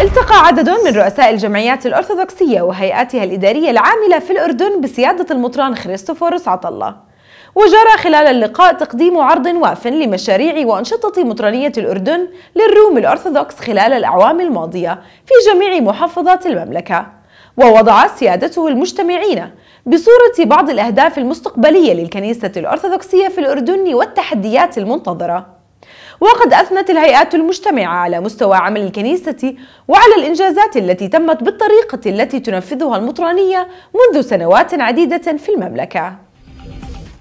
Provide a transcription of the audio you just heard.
التقى عدد من رؤساء الجمعيات الأرثوذكسية وهيئاتها الإدارية العاملة في الأردن بسيادة المطران خريستوفورس عطلة وجرى خلال اللقاء تقديم عرض واف لمشاريع وأنشطة مطرانية الأردن للروم الأرثوذكس خلال الأعوام الماضية في جميع محافظات المملكة ووضع سيادته المجتمعين بصورة بعض الأهداف المستقبلية للكنيسة الأرثوذكسية في الأردن والتحديات المنتظرة وقد أثنت الهيئات المجتمعة على مستوى عمل الكنيسة وعلى الإنجازات التي تمت بالطريقة التي تنفذها المطرانية منذ سنوات عديدة في المملكة